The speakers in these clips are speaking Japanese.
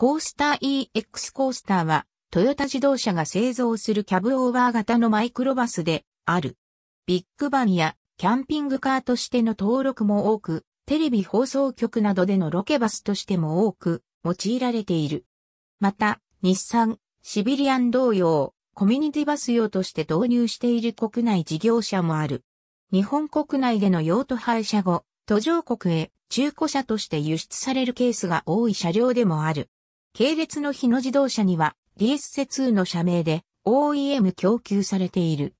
コースター EX コースターは、トヨタ自動車が製造するキャブオーバー型のマイクロバスである。ビッグバンやキャンピングカーとしての登録も多く、テレビ放送局などでのロケバスとしても多く用いられている。また、日産、シビリアン同様、コミュニティバス用として導入している国内事業者もある。日本国内での用途廃車後、途上国へ中古車として輸出されるケースが多い車両でもある。系列の日野自動車には DSC2 の社名で OEM 供給されている。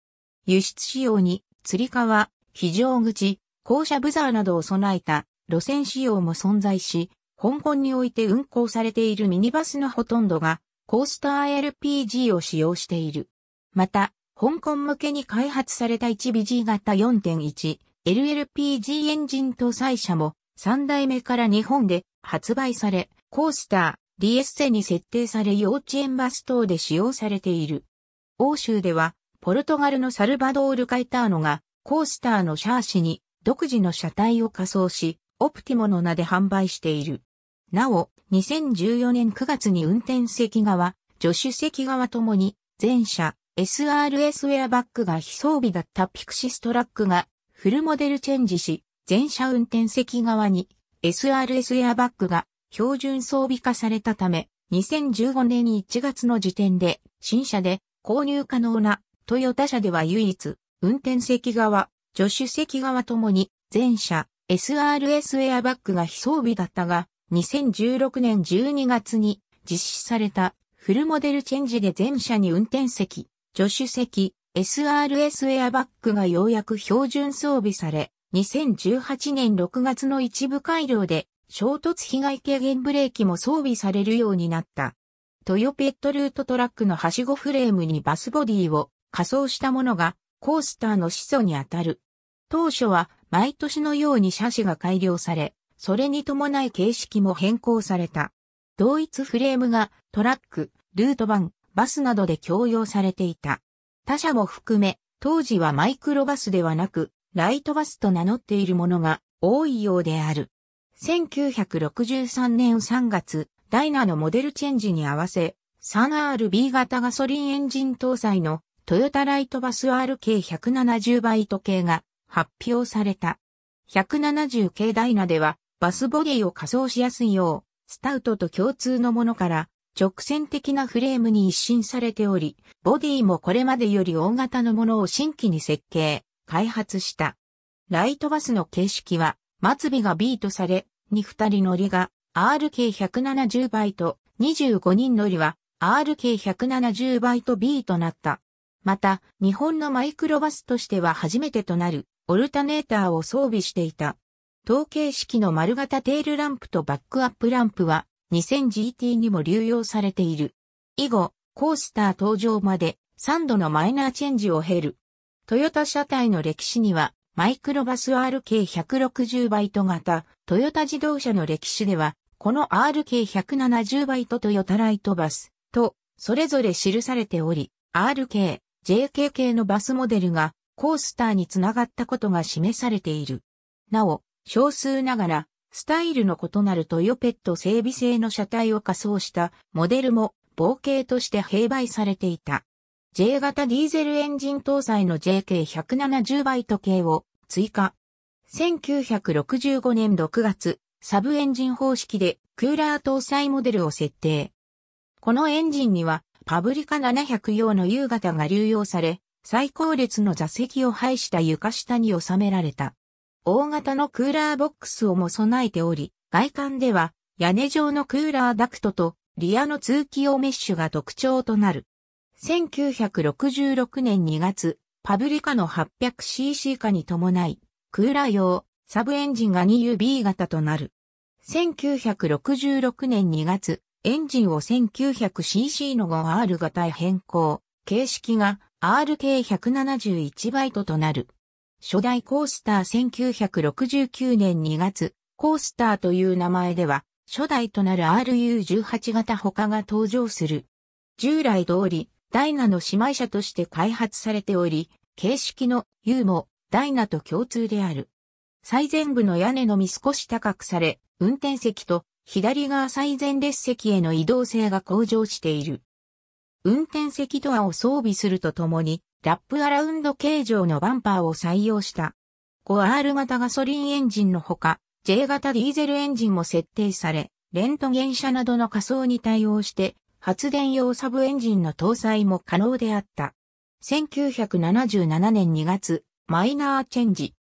輸出仕様に、釣り革、非常口、降車ブザーなどを備えた路線仕様も存在し、香港において運行されているミニバスのほとんどがコースター LPG を使用している。また、香港向けに開発された 1BG 型 4.1LLPG エンジン搭載車も3代目から日本で発売され、コースター、リエッセに設定され幼稚園バス等で使用されている。欧州では、ポルトガルのサルバドール・カイターノが、コースターのシャーシに独自の車体を仮装し、オプティモの名で販売している。なお、2014年9月に運転席側、助手席側ともに、全車、SRS ウェアバッグが非装備だったピクシストラックが、フルモデルチェンジし、全車運転席側に、SRS ウェアバッグが標準装備化されたため、2015年1月の時点で、新車で購入可能なトヨタ車では唯一、運転席側、助手席側ともに、全車 SRS エアバッグが非装備だったが、2016年12月に実施されたフルモデルチェンジで全車に運転席、助手席、SRS エアバッグがようやく標準装備され、2018年6月の一部改良で衝突被害軽減ブレーキも装備されるようになった。トヨペットルートトラックのはしごフレームにバスボディを仮装したものがコースターの始祖にあたる。当初は毎年のように車種が改良され、それに伴い形式も変更された。同一フレームがトラック、ルート版、バスなどで共用されていた。他社も含め、当時はマイクロバスではなく、ライトバスと名乗っているものが多いようである。1963年3月、ダイナのモデルチェンジに合わせ、3RB 型ガソリンエンジン搭載のトヨタライトバス RK170 バイト系が発表された。170系ダイナではバスボディを仮装しやすいよう、スタウトと共通のものから直線的なフレームに一新されており、ボディもこれまでより大型のものを新規に設計、開発した。ライトバスの形式は末尾が B とされ、に2人乗りが RK170 倍と25人乗りは RK170 倍と B となった。また、日本のマイクロバスとしては初めてとなるオルタネーターを装備していた。統計式の丸型テールランプとバックアップランプは 2000GT にも流用されている。以後、コースター登場まで3度のマイナーチェンジを経る。トヨタ車体の歴史にはマイクロバス RK160 バイト型、トヨタ自動車の歴史では、この RK170 バイトトヨタライトバスと、それぞれ記されており、RK、JK 系のバスモデルがコースターにつながったことが示されている。なお、少数ながら、スタイルの異なるトヨペット整備製の車体を仮装したモデルも、冒険として併売されていた。J 型ディーゼルエンジン搭載の JK170 バイト計を追加。1965年6月、サブエンジン方式でクーラー搭載モデルを設定。このエンジンにはパブリカ700用の U 型が流用され、最高列の座席を配した床下に収められた。大型のクーラーボックスをも備えており、外観では屋根状のクーラーダクトとリアの通気用メッシュが特徴となる。1966年2月、パブリカの 800cc 化に伴い、クーラー用、サブエンジンが 2UB 型となる。1966年2月、エンジンを 1900cc の 5R 型へ変更、形式が RK171 バイトとなる。初代コースター1969年2月、コースターという名前では、初代となる RU18 型他が登場する。従来通り、ダイナの姉妹車として開発されており、形式の U もダイナと共通である。最前部の屋根のみ少し高くされ、運転席と左側最前列席への移動性が向上している。運転席ドアを装備するとともに、ラップアラウンド形状のバンパーを採用した。5R 型ガソリンエンジンのほか、J 型ディーゼルエンジンも設定され、レントゲン車などの仮想に対応して発電用サブエンジンの搭載も可能であった。1977年2月、マイナーチェンジ。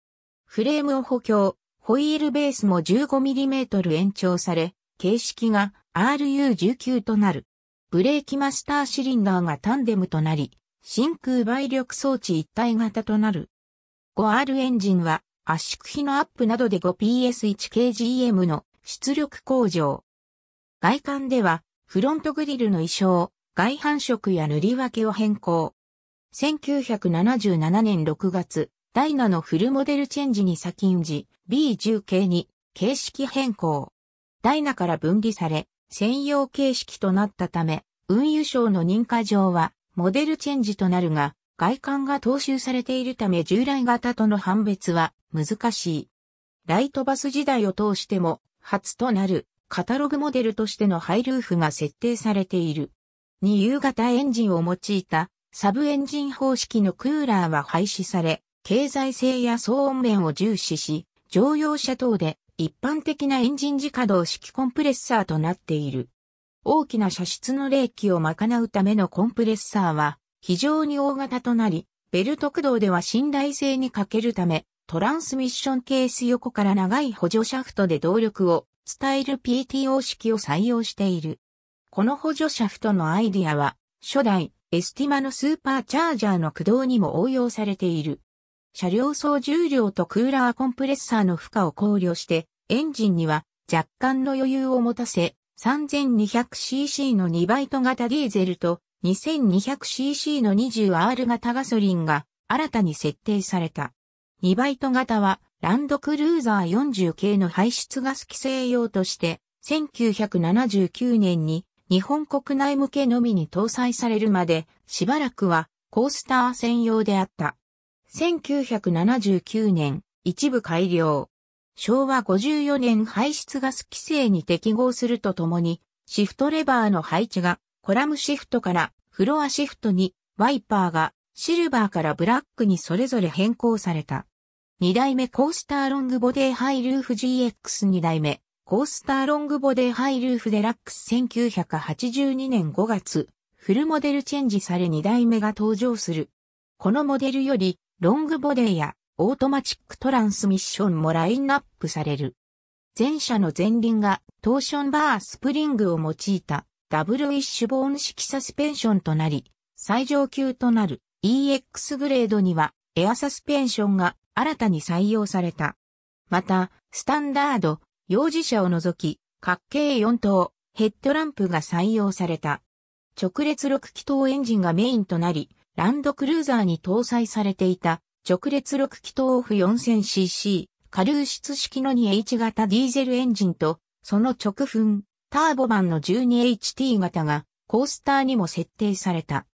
フレームを補強、ホイールベースも 15mm 延長され、形式が RU19 となる。ブレーキマスターシリンダーがタンデムとなり、真空倍力装置一体型となる。5R エンジンは圧縮比のアップなどで 5PS1KGM の出力向上。外観ではフロントグリルの衣装、外反色や塗り分けを変更。1977年6月、ダイナのフルモデルチェンジに先んじ、B10 系に形式変更。ダイナから分離され、専用形式となったため、運輸省の認可上は、モデルチェンジとなるが、外観が踏襲されているため従来型との判別は難しい。ライトバス時代を通しても、初となるカタログモデルとしてのハイルーフが設定されている。二夕型エンジンを用いたサブエンジン方式のクーラーは廃止され、経済性や騒音面を重視し、乗用車等で一般的なエンジン自稼働式コンプレッサーとなっている。大きな車室の冷気を賄うためのコンプレッサーは非常に大型となり、ベルト駆動では信頼性に欠けるため、トランスミッションケース横から長い補助シャフトで動力をスタイル PTO 式を採用している。この補助シャフトのアイディアは、初代エスティマのスーパーチャージャーの駆動にも応用されている。車両総重量とクーラーコンプレッサーの負荷を考慮して、エンジンには若干の余裕を持たせ、3200cc の2バイト型ディーゼルと 2200cc の 20R 型ガソリンが新たに設定された。2バイト型はランドクルーザー40系の排出ガス規制用として、1979年に日本国内向けのみに搭載されるまで、しばらくはコースター専用であった。1979年、一部改良。昭和54年排出ガス規制に適合するとともに、シフトレバーの配置がコラムシフトからフロアシフトに、ワイパーがシルバーからブラックにそれぞれ変更された。2代目コースターロングボデーハイルーフ GX2 代目コースターロングボデーハイルーフデラックス1982年5月、フルモデルチェンジされ2代目が登場する。このモデルより、ロングボデーやオートマチックトランスミッションもラインナップされる。前者の前輪がトーションバースプリングを用いたダブルウィッシュボーン式サスペンションとなり、最上級となる EX グレードにはエアサスペンションが新たに採用された。また、スタンダード、幼児車を除き、角形4等、ヘッドランプが採用された。直列6気筒エンジンがメインとなり、ランドクルーザーに搭載されていた直列6気筒オフ 4000cc 下流出式の 2H 型ディーゼルエンジンと、その直噴、ターボ版の 12HT 型がコースターにも設定された。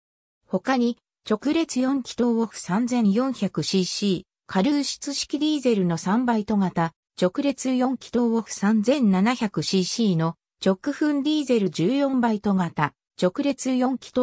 他に、直列4気筒オフ 3400cc 下流質式ディーゼルの3イト型、直列4気筒オフ 3700cc の直噴ディーゼル14イト型、直列4気筒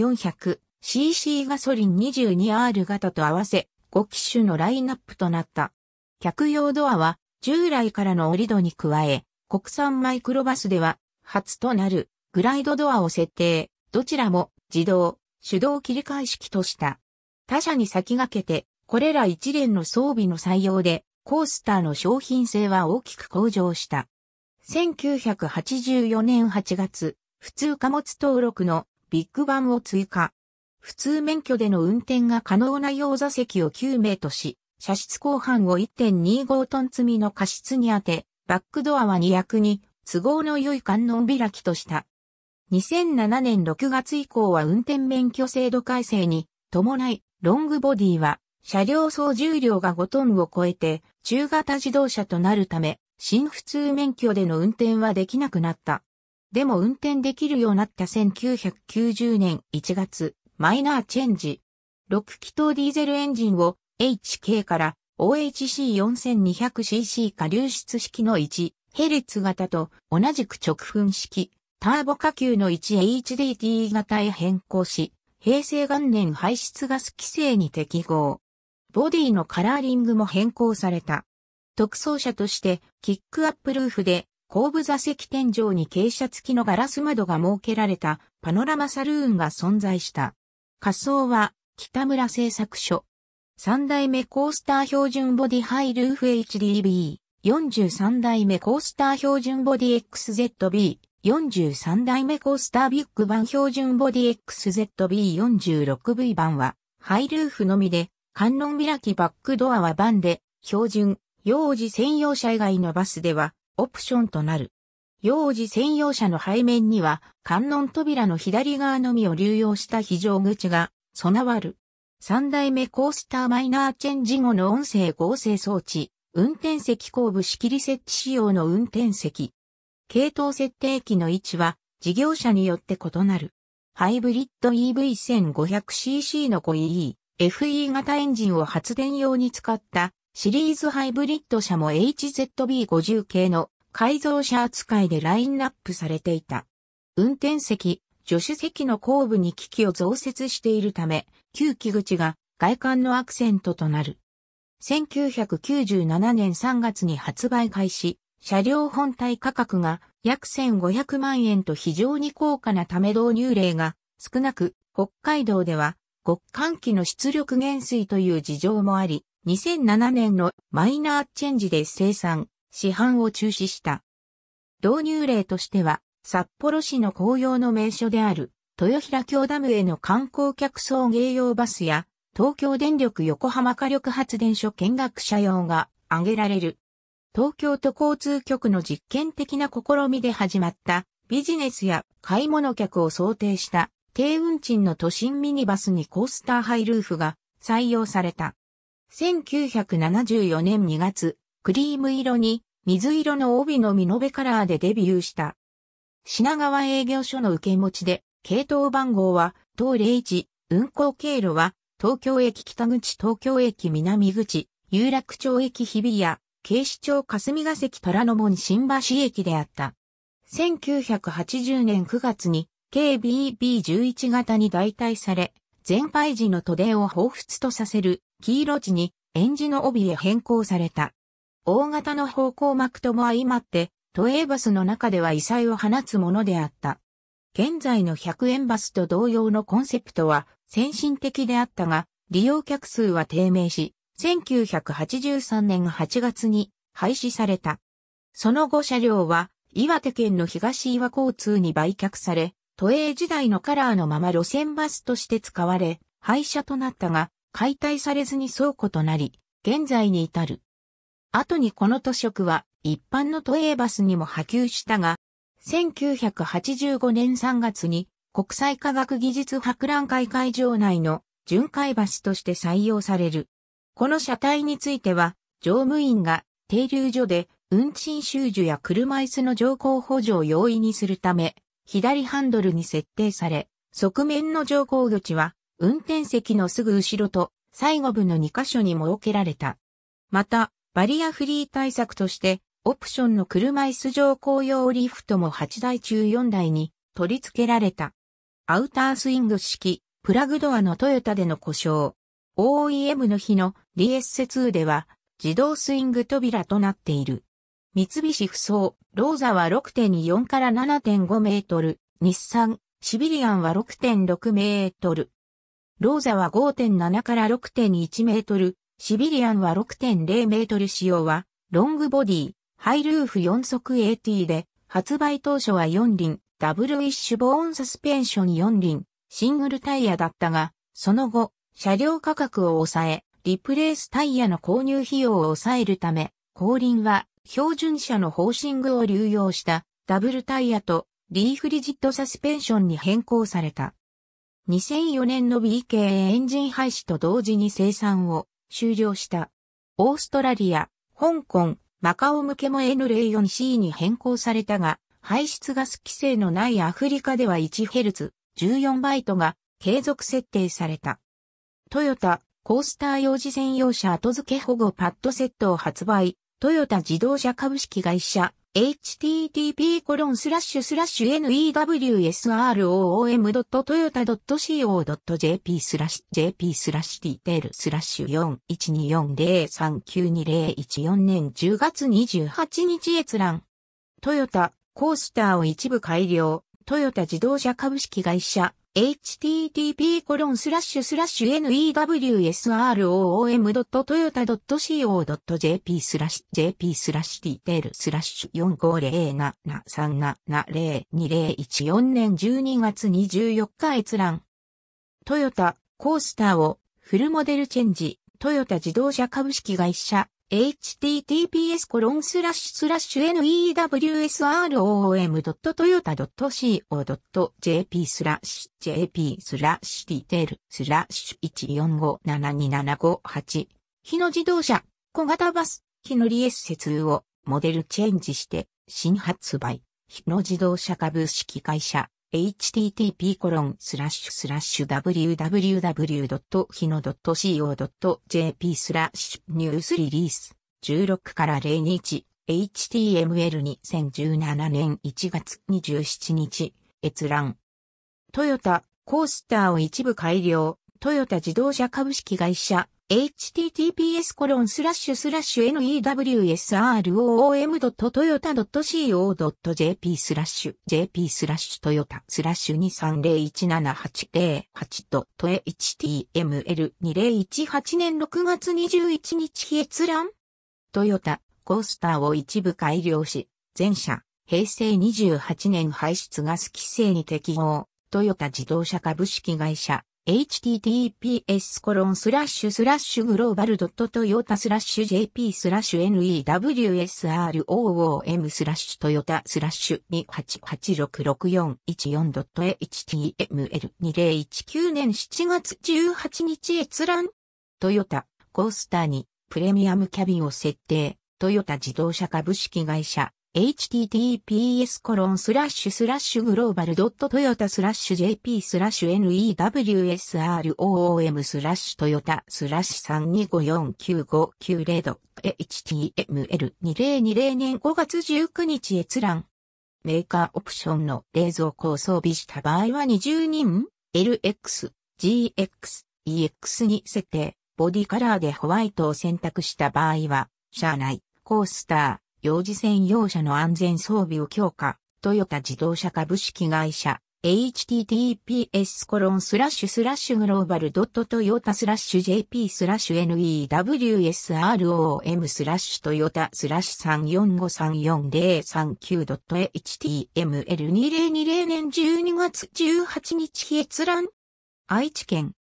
OHC2400cc ガソリン 22R 型と合わせ5機種のラインナップとなった。客用ドアは従来からの折り戸に加え、国産マイクロバスでは初となるグライドドアを設定、どちらも自動、手動切り替え式とした。他社に先駆けてこれら一連の装備の採用で、コースターの商品性は大きく向上した。1984年8月、普通貨物登録のビッグバンを追加。普通免許での運転が可能な用座席を9名とし、車室後半を1.25トン積みの過失に当て、バックドアは2役に都合の良い観音開きとした。2007年6月以降は運転免許制度改正に伴い、ロングボディは車両総重量が5トンを超えて中型自動車となるため、新普通免許での運転はできなくなった。でも運転できるようになった1990年1月、マイナーチェンジ。6気筒ディーゼルエンジンを HK から OHC4200cc 下流出式の1ヘ h ツ型と同じく直噴式ターボ下級の 1HDT 型へ変更し、平成元年排出ガス規制に適合。ボディのカラーリングも変更された。特装車として、キックアップルーフで、後部座席天井に傾斜付きのガラス窓が設けられたパノラマサルーンが存在した。仮想は、北村製作所。三代目コースター標準ボディハイルーフ HDB。43代目コースター標準ボディ XZB。43代目コースタービッグ版標準ボディ XZB46V 版は、ハイルーフのみで、観音開きバックドアはバンで、標準、幼児専用車以外のバスでは、オプションとなる。幼児専用車の背面には、観音扉の左側のみを流用した非常口が備わる。三代目コースターマイナーチェンジ後の音声合成装置、運転席後部仕切り設置仕様の運転席。系統設定機の位置は、事業者によって異なる。ハイブリッド EV1500cc の 5E、FE 型エンジンを発電用に使ったシリーズハイブリッド車も HZB50 系の改造車扱いでラインナップされていた。運転席、助手席の後部に機器を増設しているため、旧木口が外観のアクセントとなる。1997年3月に発売開始、車両本体価格が約1500万円と非常に高価なため導入例が少なく、北海道では極寒機の出力減衰という事情もあり、2007年のマイナーチェンジで生産、市販を中止した。導入例としては、札幌市の紅葉の名所である、豊平京ダムへの観光客送迎用バスや、東京電力横浜火力発電所見学者用が挙げられる。東京都交通局の実験的な試みで始まったビジネスや買い物客を想定した低運賃の都心ミニバスにコースターハイルーフが採用された。1974年2月、クリーム色に水色の帯のミノベカラーでデビューした。品川営業所の受け持ちで、系統番号は当零1運行経路は東京駅北口東京駅南口、有楽町駅日比谷、警視庁霞ヶ関虎ノ門新橋駅であった。1980年9月に KBB11 型に代替され、全廃時の都電を彷彿とさせる黄色地に演じの帯へ変更された。大型の方向幕とも相まって、都営バスの中では異彩を放つものであった。現在の100円バスと同様のコンセプトは先進的であったが、利用客数は低迷し、1983年8月に廃止された。その後車両は岩手県の東岩交通に売却され、都営時代のカラーのまま路線バスとして使われ、廃車となったが、解体されずに倉庫となり、現在に至る。後にこの都色は一般の都営バスにも波及したが、1985年3月に国際科学技術博覧会会場内の巡回バスとして採用される。この車体については、乗務員が停留所で運賃収受や車椅子の乗降補助を容易にするため、左ハンドルに設定され、側面の乗降口は運転席のすぐ後ろと最後部の2箇所に設けられた。また、バリアフリー対策として、オプションの車椅子乗降用リフトも8台中4台に取り付けられた。アウタースイング式、プラグドアのトヨタでの故障。OEM の日の DSC2 では自動スイング扉となっている。三菱不走、ローザは6.4から7.5メートル、日産、シビリアンは6.6メートル。ローザは5.7から6.1メートル、シビリアンは6.0メートル仕様は、ロングボディ、ハイルーフ4足 AT で、発売当初は4輪、ダブルウィッシュボーンサスペンション4輪、シングルタイヤだったが、その後、車両価格を抑え、リプレースタイヤの購入費用を抑えるため、後輪は標準車のホーシングを流用したダブルタイヤとリーフリジットサスペンションに変更された。2004年の BK エンジン廃止と同時に生産を終了した。オーストラリア、香港、マカオ向けも N04C に変更されたが、排出ガス規制のないアフリカでは 1Hz、14バイトが継続設定された。トヨタ、コースター用事専用車後付け保護パッドセットを発売、トヨタ自動車株式会社、http://newsroom.toyota.co.jp スラッシュ jp スラッシュ detail スラッシュ4124039201年10月28日閲覧。トヨタ、コースターを一部改良。トヨタ自動車株式会社。http://newsroom.toyota.co.jp スラッシュ jp スラッシュティテールスラッシュ45077372014年12月24日閲覧。トヨタ、コースターをフルモデルチェンジ、トヨタ自動車株式会社、https newsroom.toyota.co.jp jp d e t a i l 145727558日の自動車小型バス日のリエッセツをモデルチェンジして新発売日の自動車株式会社 http://www.hino.co.jp スラッシュニュースリリース16から0日 HTML2017 年1月27日閲覧トヨタコースターを一部改良トヨタ自動車株式会社 https コロンスラッシュスラッシュ newsroom.toyota.co.jp スラッシュ jp スラッシュトヨタスラッシュ2301788と html2018 年6月21日閲覧トヨタコースターを一部改良し、全車、平成28年排出ガス規制に適合トヨタ自動車株式会社 https コロンスラッシュスラッシュグローバルドットトヨタスラッシュ JP スラッシュ NEWSROOM スラッシュトヨタスラッシュ288666414 HTML2019 年7月18日閲覧トヨタコースターにプレミアムキャビンを設定トヨタ自動車株式会社 https コロンスラッシュスラッシュグローバルドットトヨタスラッシュ JP スラッシュ NEWSROOM スラッシュトヨタスラッシュ32549590ド HTML2020 年5月19日閲覧。メーカーオプションの冷蔵庫を装備した場合は20人 LX、GX、EX に設定。ボディカラーでホワイトを選択した場合は、車内、コースター、幼児専用車の安全装備を強化、トヨタ自動車株式会社、https コロンスラッシュスラッシュグローバルドットトヨタスラッシュ jp スラッシュ newsroom スラッシュトヨタスラッシュ 34534039.html2020 年12月18日閲覧愛知県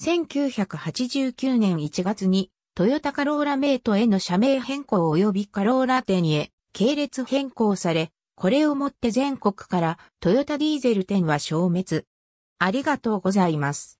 1989年1月にトヨタカローラメイトへの社名変更及びカローラ店へ系列変更され、これをもって全国からトヨタディーゼル店は消滅。ありがとうございます。